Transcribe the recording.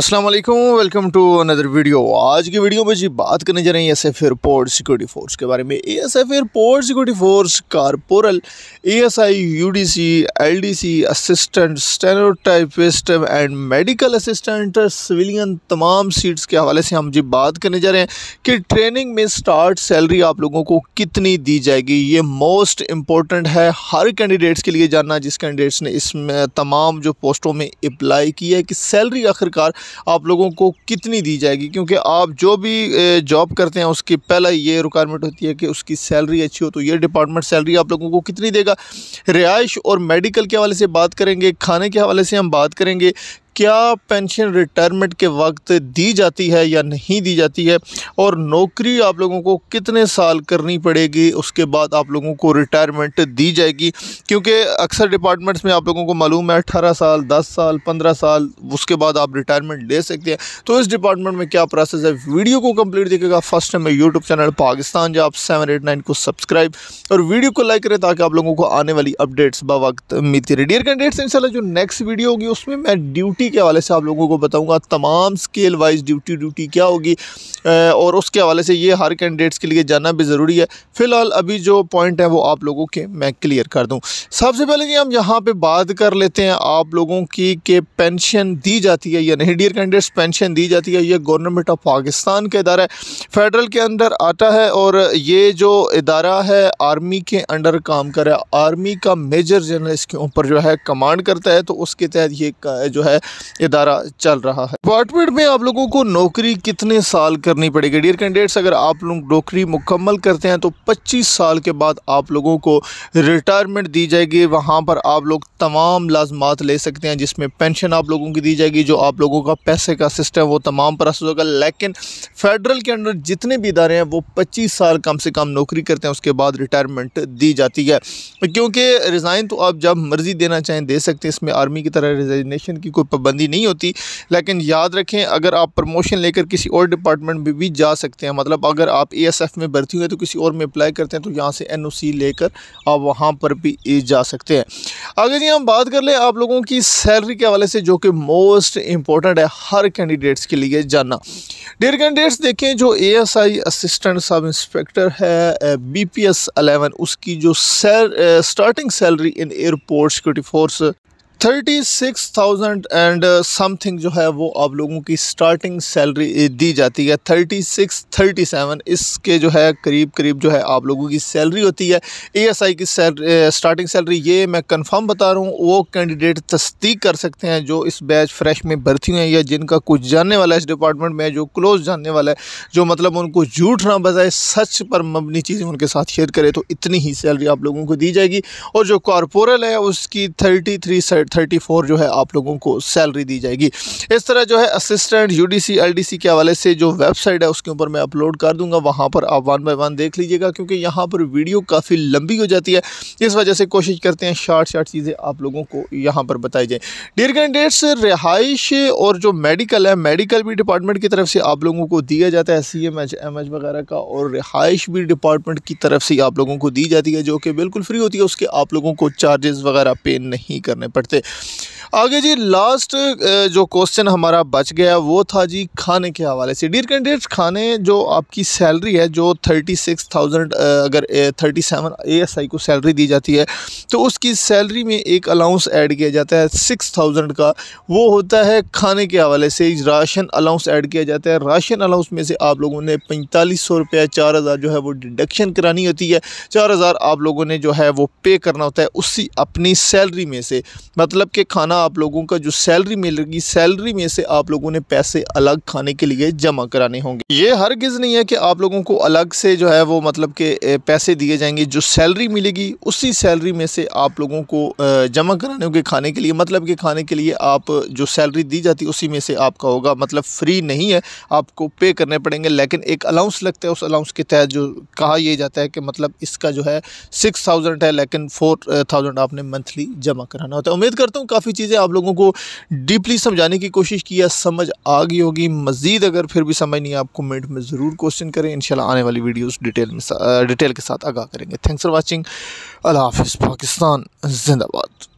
अस्सलाम वालेकुम welcome to another video आज की वीडियो में जी बात करने जा रहे हैं S F airport security force के बारे में A S F airport security force corporal A S I U D C L D C assistant stenotypist and medical assistant civilian तमाम सीट्स के हवाले से हम जी बात करने जा रहे हैं कि ट्रेनिंग में स्टार्ट सैलरी आप लोगों को कितनी दी जाएगी ये मोस्ट इम्पॉर्टेंट है हर कैंडिडेट्स के लिए जानना जिस कैंडिडेट्स ने इसमें तमाम जो पोस्टों में अप्लाई किया है कि सैलरी आखिरकार आप लोगों को कितनी दी जाएगी क्योंकि आप जो भी जॉब करते हैं उसकी पहला ये रिक्वायरमेंट होती है कि उसकी सैलरी अच्छी हो तो ये डिपार्टमेंट सैलरी आप लोगों को कितनी देगा रिहाइश और मेडिकल के हवाले से बात करेंगे खाने के हवाले से हम बात करेंगे क्या पेंशन रिटायरमेंट के वक्त दी जाती है या नहीं दी जाती है और नौकरी आप लोगों को कितने साल करनी पड़ेगी उसके बाद आप लोगों को रिटायरमेंट दी जाएगी क्योंकि अक्सर डिपार्टमेंट्स में आप लोगों को मालूम है अट्ठारह साल दस साल पंद्रह साल उसके बाद आप रिटायरमेंट ले सकते हैं तो इस डिपार्टमेंट में क्या प्रोसेस है वीडियो को कम्प्लीट देखिएगा first time YouTube channel Pakistan जो आप सेवन एट नाइन को सब्सक्राइब और वीडियो को लाइक करें ताकि आप लोगों को आने वाली अपडेट्स बवक्त मिलती रहे डियर कैंडिडेट्स इन जो नेक्स्ट वीडियो होगी उसमें मैं ड्यूटी ड्यूटी के हवाले से आप लोगों को बताऊँगा तमाम स्केल वाइज ड्यूटी ड्यूटी क्या होगी और उसके हवाले से ये हर कैंडिडेट्स के लिए जानना भी ज़रूरी है फ़िलहाल अभी जो पॉइंट है वो आप लोगों के मैं क्लियर कर दूँ सबसे पहले कि हम यहाँ पर बात कर लेते हैं आप लोगों की कि पेंशन दी जाती है या नहीं डियर कैंडिडेट्स पेंशन दी जाती है ये गवर्नमेंट ऑफ पाकिस्तान का इदारा है फेडरल के अंदर आता है और ये जो इदारा है आर्मी के अंडर काम कर रहा है आर्मी का मेजर जनरल इसके ऊपर जो है कमांड करता है तो उसके तहत ये जो है इदारा चल रहा है डिपार्टमेंट में आप लोगों को नौकरी कितने साल करनी पड़ेगी डियर कैंडिडेट्स अगर आप लोग नौकरी मुकम्मल करते हैं तो पच्चीस साल के बाद आप लोगों को रिटायरमेंट दी जाएगी वहाँ पर आप लोग तमाम लाजमात ले सकते हैं जिसमें पेंशन आप लोगों की दी जाएगी जो आप लोगों का पैसे का सिस्टम वो तमाम प्रोसेस होगा लेकिन फेडरल के अंडर जितने भी इदारे हैं वो पच्चीस साल कम से कम नौकरी करते हैं उसके बाद रिटायरमेंट दी जाती है क्योंकि रिज़ाइन तो आप जब मर्ज़ी देना चाहें दे सकते हैं इसमें आर्मी की तरह रिजाइनेशन की कोई पाबंदी नहीं होती लेकिन याद रखें अगर आप प्रमोशन लेकर किसी और डिपार्टमेंट में भी जा सकते हैं मतलब अगर आप ए एस एफ में भर्ती हुए तो किसी और में अप्लाई करते हैं तो यहाँ से एन ओ सी लेकर आप वहाँ पर भी जा सकते हैं अगर जी हम बात कर ले आप लोगों की सैलरी के हवाले से जो कि मोस्ट इम्पॉर्टेंट है हर कैंडिडेट्स के लिए जानना डेयर कैंडिडेट्स देखें जो A S I assistant sub inspector है बी पी एस अलेवन उसकी जो सैल starting salary in airport security force thirty six thousand and something जो है वो आप लोगों की स्टार्टिंग सैलरी uh, दी जाती है थर्टी सिक्स थर्टी सेवन इसके जो है करीब करीब जो है आप लोगों की सैलरी होती है एएसआई की सैलरी स्टार्टिंग सैलरी ये मैं कंफर्म बता रहा हूँ वो कैंडिडेट तस्दीक कर सकते हैं जो इस बैच फ्रेश में भर्ती हुए हैं या जिनका कुछ जानने वाला है इस डिपार्टमेंट में जो क्लोज जानने वाला है जो मतलब उनको झूठ ना बजाय सच पर मबनी चीज़ें उनके साथ शेयर करें तो इतनी ही सैलरी आप लोगों को दी जाएगी और जो कॉरपोरल है उसकी थर्टी थ्री थर्टी फोर जो है आप लोगों को सैलरी दी जाएगी इस तरह जो है assistant U D C L D C के हवाले से जो वेबसाइट है उसके ऊपर मैं अपलोड कर दूंगा वहाँ पर आप वन बाई वन देख लीजिएगा क्योंकि यहाँ पर वीडियो काफ़ी लंबी हो जाती है इस वजह से कोशिश करते हैं शार्ट शार्ट चीज़ें आप लोगों को यहाँ पर बताई जाए डियर कैंडिडेट्स रिहाइश और जो मेडिकल है मेडिकल भी डिपार्टमेंट की तरफ से आप लोगों को दिया जाता है C M H M H वगैरह का और रिहाइश भी डिपार्टमेंट की तरफ से आप लोगों को दी जाती है जो कि बिल्कुल फ्री होती है उसके आप लोगों को चार्जेस वगैरह पे नहीं करने पड़ते से आगे जी लास्ट जो क्वेश्चन हमारा बच गया वो था जी खाने के हवाले से डियर कैंडिडेट्स खाने जो आपकी सैलरी है जो थर्टी सिक्स थाउजेंड अगर thirty seven A S I को सैलरी दी जाती है तो उसकी सैलरी में एक अलाउंस ऐड किया जाता है सिक्स थाउजेंड का वो होता है खाने के हवाले से राशन अलाउंस ऐड किया जाता है राशन अलाउंस में से आप लोगों ने पैंतालीस सौ रुपया चार हज़ार जो है वो डिडक्शन करानी होती है चार हज़ार आप लोगों ने जो है वो पे करना होता है उसी अपनी सैलरी में से मतलब मतलब कि खाना आप लोगों का जो सैलरी मिलेगी सैलरी में से आप लोगों ने पैसे अलग खाने के लिए जमा कराने होंगे ये हर गिज नहीं है कि आप लोगों को अलग से जो है वो मतलब के पैसे दिए जाएंगे जो सैलरी मिलेगी उसी सैलरी में से आप लोगों को जमा कराने होंगे खाने के लिए मतलब कि खाने के लिए आप जो सैलरी दी जाती है उसी में से आपका होगा मतलब फ्री नहीं है आपको पे करने पड़ेंगे लेकिन एक अलाउंस लगता है उस अलाउंस के तहत जो कहा यह जाता है कि मतलब इसका जो है सिक्स थाउजेंड है लेकिन फोर थाउजेंड आपने मंथली जमा कराना होता है उम्मीद करता हूँ काफ़ी चीज़ें आप लोगों को डीपली समझाने की कोशिश की है समझ आ गई होगी मज़ीद अगर फिर भी समझ नहीं आप कमेंट में ज़रूर क्वेश्चन करें इन आने वाली वीडियोस डिटेल में डिटेल के साथ आगाह करेंगे थैंक्स फॉर वॉचिंग अल्लाह हाफ़ पाकिस्तान जिंदाबाद